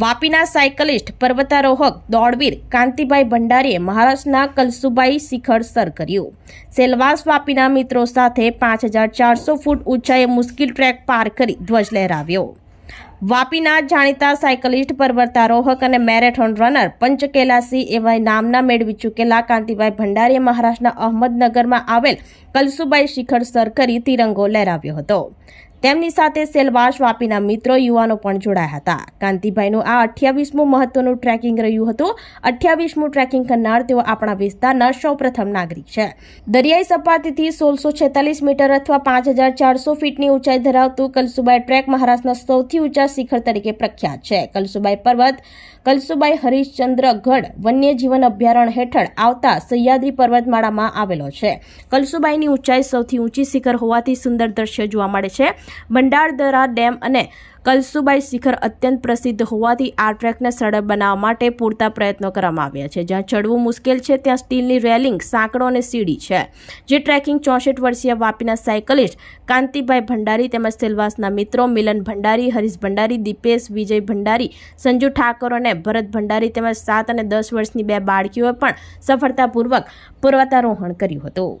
વાપીના cyclist પર્વતારોહક દોડવીર Kantibhai ભંડારીએ મહારાષ્ટ્રના કલસુભાઈ શિખર sir કર્યું સેલવાસ વાપીના મિત્રો સાથે પાંચ હજાર ચારસો ફૂટ ઊંચાઈએ મુશ્કેલ ટ્રેક પાર કરી ધ્વજ લહેરાવ્યો વાપીના જાણીતા સાયકલિસ્ટ પર્વતારોહક અને મેરેથોન રનર પંચકેલાસિંહ એવા નામના મેળવી ચૂકેલા કાંતિભાઈ ભંડારીએ મહારાષ્ટ્રના અહમદનગરમાં આવેલ કલસુબાઈ શિખર સર કરી તિરંગો લહેરાવ્યો હતો તેમની સાથે સેલવાસ વાપીના મિત્રો યુવાનો પણ જોડાયા હતા કાંતિભાઈનું આ અઠ્યાવીસમું મહત્વનું ટ્રેકિંગ રહ્યું હતું અઠ્યાવીસમું ટ્રેકિંગ કરનાર તેઓ આપણા વિસ્તારના સૌપ્રથમ નાગરિક છે દરિયાઈ સપાટીથી સોળસો છેતાલીસ મીટર અથવા પાંચ હજાર ચારસો ફીટની ઊંચાઈ ધરાવતું કલસુબાઈ ટ્રેક મહારાષ્ટ્રના સૌથી ઊંચા શિખર તરીકે પ્રખ્યાત છે કલસુબાઈ પર્વત કલસુબાઈ હરિશ્ચંદ્રગઢ વન્યજીવન અભયારણ્ય હેઠળ આવતા સહ્યાદ્રી પર્વતમાળામાં આવેલો છે કલસુબાઈની ઊંચાઈ સૌથી ઊંચી શિખર હોવાથી સુંદર દ્રશ્ય જોવા મળે છે ભંડારદરા ડેમ અને કલસુબાઈ શિખર અત્યંત પ્રસિદ્ધ હોવાથી આ ટ્રેકને સડક બનાવવા માટે પૂરતા પ્રયત્નો કરવામાં આવ્યા છે જ્યાં ચડવું મુશ્કેલ છે ત્યાં સ્ટીલની રેલિંગ સાંકળો અને સીડી છે જે ટ્રેકિંગ ચોસઠ વર્ષીય વાપીના સાયકલિસ્ટ કાંતિભાઈ ભંડારી તેમજ સેલવાસના મિત્રો મિલન ભંડારી હરીશ ભંડારી દીપેશ વિજય ભંડારી સંજુ ઠાકોર અને ભરત ભંડારી તેમજ સાત અને દસ વર્ષની બે બાળકીઓએ પણ સફળતાપૂર્વક પર્વતારોહણ કર્યું હતું